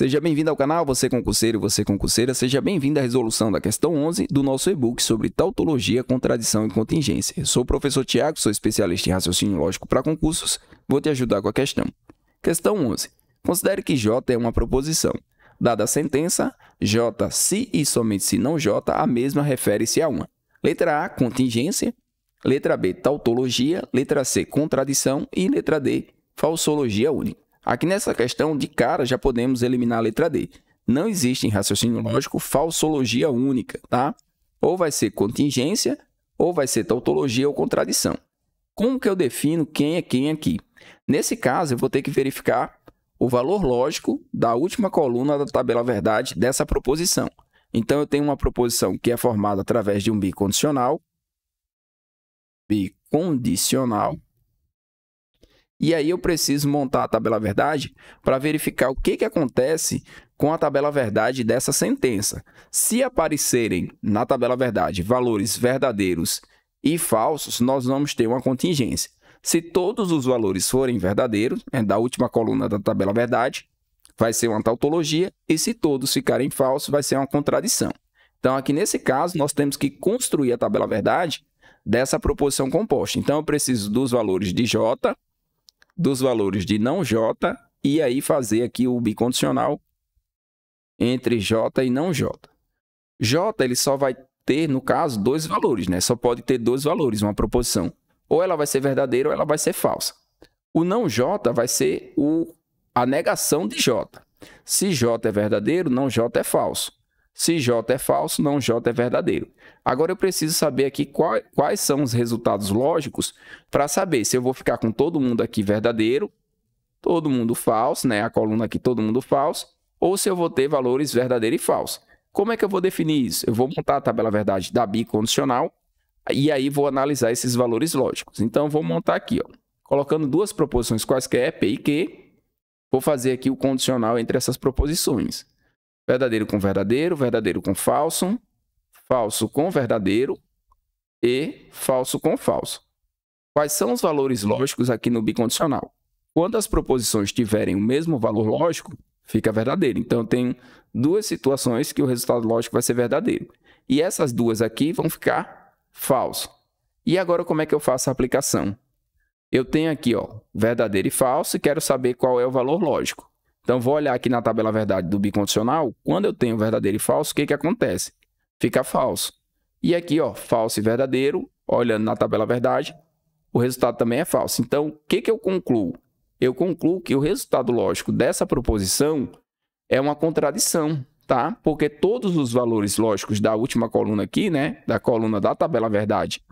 Seja bem-vindo ao canal, você concurseiro e você concurseira, seja bem-vindo à resolução da questão 11 do nosso e-book sobre tautologia, contradição e contingência. Eu sou o professor Tiago, sou especialista em raciocínio lógico para concursos, vou te ajudar com a questão. Questão 11. Considere que J é uma proposição. Dada a sentença, J, se e somente se não J, a mesma refere-se a uma. Letra A, contingência. Letra B, tautologia. Letra C, contradição. E letra D, falsologia única. Aqui nessa questão, de cara, já podemos eliminar a letra D. Não existe em raciocínio lógico falsologia única, tá? Ou vai ser contingência, ou vai ser tautologia ou contradição. Como que eu defino quem é quem aqui? Nesse caso, eu vou ter que verificar o valor lógico da última coluna da tabela verdade dessa proposição. Então, eu tenho uma proposição que é formada através de um bicondicional, bicondicional, e aí eu preciso montar a tabela verdade para verificar o que, que acontece com a tabela verdade dessa sentença. Se aparecerem na tabela verdade valores verdadeiros e falsos, nós vamos ter uma contingência. Se todos os valores forem verdadeiros, é da última coluna da tabela verdade, vai ser uma tautologia, e se todos ficarem falsos, vai ser uma contradição. Então, aqui nesse caso, nós temos que construir a tabela verdade dessa proposição composta. Então, eu preciso dos valores de J, dos valores de não J e aí fazer aqui o bicondicional entre J e não J. J ele só vai ter, no caso, dois valores, né? Só pode ter dois valores, uma proposição. Ou ela vai ser verdadeira ou ela vai ser falsa. O não J vai ser o, a negação de J. Se J é verdadeiro, não J é falso se J é falso, não J é verdadeiro. Agora eu preciso saber aqui qual, quais são os resultados lógicos para saber se eu vou ficar com todo mundo aqui verdadeiro, todo mundo falso, né? A coluna aqui todo mundo falso, ou se eu vou ter valores verdadeiro e falso. Como é que eu vou definir isso? Eu vou montar a tabela verdade da bicondicional e aí vou analisar esses valores lógicos. Então vou montar aqui, ó, colocando duas proposições quaisquer, P e Q, vou fazer aqui o condicional entre essas proposições verdadeiro com verdadeiro, verdadeiro com falso, falso com verdadeiro e falso com falso. Quais são os valores lógicos aqui no bicondicional? Quando as proposições tiverem o mesmo valor lógico, fica verdadeiro. Então, eu tenho duas situações que o resultado lógico vai ser verdadeiro. E essas duas aqui vão ficar falso. E agora, como é que eu faço a aplicação? Eu tenho aqui ó, verdadeiro e falso e quero saber qual é o valor lógico. Então, vou olhar aqui na tabela verdade do bicondicional. Quando eu tenho verdadeiro e falso, o que, que acontece? Fica falso. E aqui, ó, falso e verdadeiro, olhando na tabela verdade, o resultado também é falso. Então, o que, que eu concluo? Eu concluo que o resultado lógico dessa proposição é uma contradição, tá? Porque todos os valores lógicos da última coluna aqui, né, da coluna da tabela verdade,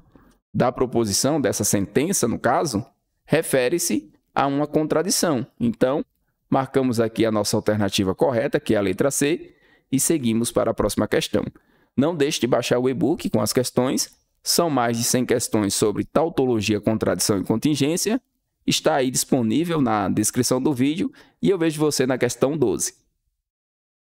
da proposição dessa sentença, no caso, refere-se a uma contradição. Então, Marcamos aqui a nossa alternativa correta, que é a letra C, e seguimos para a próxima questão. Não deixe de baixar o e-book com as questões. São mais de 100 questões sobre tautologia, contradição e contingência. Está aí disponível na descrição do vídeo e eu vejo você na questão 12.